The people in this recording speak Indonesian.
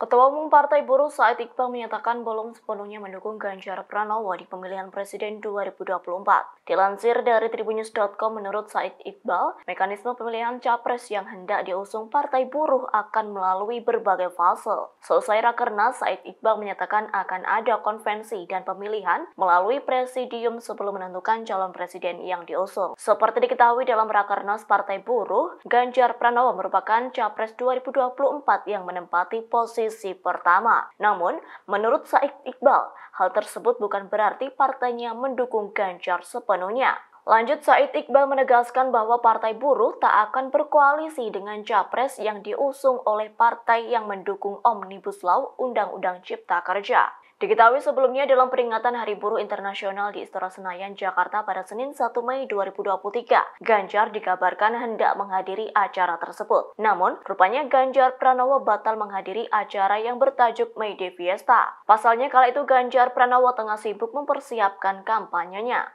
Ketua Umum Partai Buruh Said Iqbal menyatakan belum sepenuhnya mendukung Ganjar Pranowo di pemilihan Presiden 2024. Dilansir dari tribunnews.com menurut Said Iqbal, mekanisme pemilihan capres yang hendak diusung Partai Buruh akan melalui berbagai fase. Selesai rakernas, Said Iqbal menyatakan akan ada konvensi dan pemilihan melalui presidium sebelum menentukan calon presiden yang diusung. Seperti diketahui dalam rakernas Partai Buruh, Ganjar Pranowo merupakan capres 2024 yang menempati posisi posisi pertama. Namun, menurut Said Iqbal, hal tersebut bukan berarti partainya mendukung Ganjar sepenuhnya. Lanjut, Said Iqbal menegaskan bahwa Partai Buruh tak akan berkoalisi dengan capres yang diusung oleh partai yang mendukung Omnibus Law Undang-Undang Cipta Kerja. Diketahui sebelumnya dalam peringatan Hari Buruh Internasional di Istora Senayan, Jakarta pada Senin 1 Mei 2023, Ganjar dikabarkan hendak menghadiri acara tersebut. Namun, rupanya Ganjar Pranowo batal menghadiri acara yang bertajuk May Day Fiesta. Pasalnya kala itu Ganjar Pranowo tengah sibuk mempersiapkan kampanyenya.